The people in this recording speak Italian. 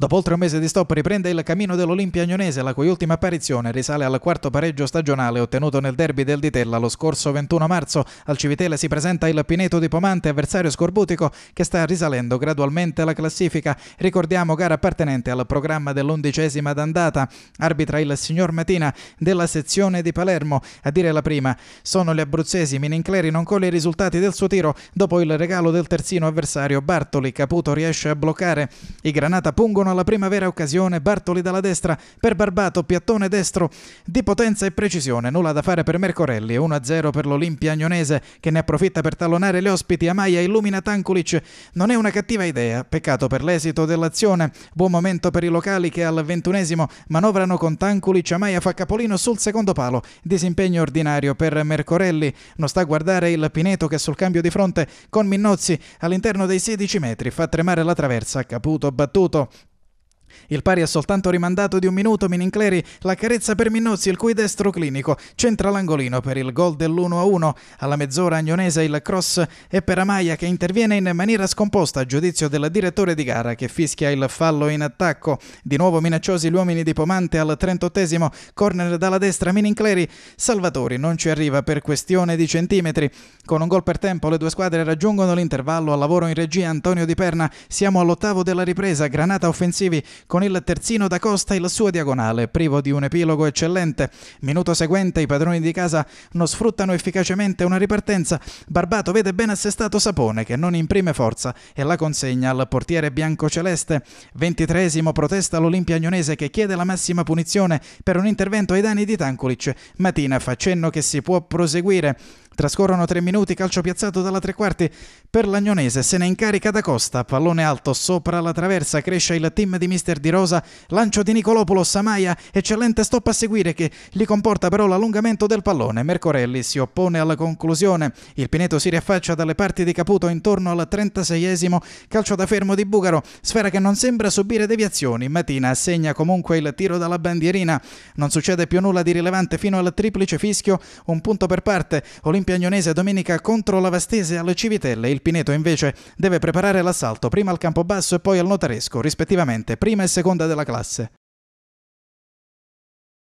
Dopo oltre un mese di stop riprende il cammino dell'Olimpia Agnonese, la cui ultima apparizione risale al quarto pareggio stagionale ottenuto nel derby del Ditella lo scorso 21 marzo. Al Civitele si presenta il Pineto di Pomante, avversario scorbutico, che sta risalendo gradualmente la classifica. Ricordiamo gara appartenente al programma dell'undicesima d'andata. Arbitra il signor Matina della sezione di Palermo. A dire la prima, sono gli abruzzesi Minincleri non con i risultati del suo tiro dopo il regalo del terzino avversario Bartoli. Caputo riesce a bloccare. I Granata pungono colgono alla primavera occasione Bartoli dalla destra per Barbato, piattone destro di potenza e precisione. Nulla da fare per Mercorelli, 1-0 per l'Olimpia Agnonese che ne approfitta per tallonare le ospiti. Amaia illumina Tankulic, non è una cattiva idea, peccato per l'esito dell'azione. Buon momento per i locali che al ventunesimo manovrano con Tankulic, Amaia fa capolino sul secondo palo. Disimpegno ordinario per Mercorelli, non sta a guardare il Pineto che sul cambio di fronte con Minnozzi all'interno dei 16 metri fa tremare la traversa, Caputo battuto il pari è soltanto rimandato di un minuto, Minincleri la carezza per Minnozzi, il cui destro clinico centra l'angolino per il gol dell'1-1. Alla mezz'ora agnonese il cross è per Amaia che interviene in maniera scomposta a giudizio del direttore di gara che fischia il fallo in attacco. Di nuovo minacciosi gli uomini di Pomante al 38esimo, corner dalla destra Minincleri, Salvatori non ci arriva per questione di centimetri. Con un gol per tempo le due squadre raggiungono l'intervallo al lavoro in regia Antonio Di Perna. Siamo all'ottavo della ripresa, granata offensivi con con il terzino da Costa e la sua diagonale, privo di un epilogo eccellente. Minuto seguente i padroni di casa non sfruttano efficacemente una ripartenza. Barbato vede ben assestato Sapone che non imprime forza e la consegna al portiere bianco celeste. Ventitresimo protesta l'Olimpia Agnonese che chiede la massima punizione per un intervento ai danni di Tankulic. Matina fa cenno che si può proseguire. Trascorrono tre minuti, calcio piazzato dalla tre quarti per l'Agnonese, se ne incarica da Costa, pallone alto sopra la traversa, cresce il team di mister Di Rosa, lancio di Nicolopolo, Samaia, eccellente stop a seguire che gli comporta però l'allungamento del pallone, Mercorelli si oppone alla conclusione, il Pineto si riaffaccia dalle parti di Caputo intorno al 36esimo, calcio da fermo di Bugaro, sfera che non sembra subire deviazioni, Matina assegna comunque il tiro dalla bandierina, non succede più nulla di rilevante fino al triplice fischio, un punto per parte, Olimpia Piagnonese domenica contro la Vastese alle Civitelle. Il Pineto invece deve preparare l'assalto prima al Campobasso e poi al Notaresco, rispettivamente prima e seconda della classe.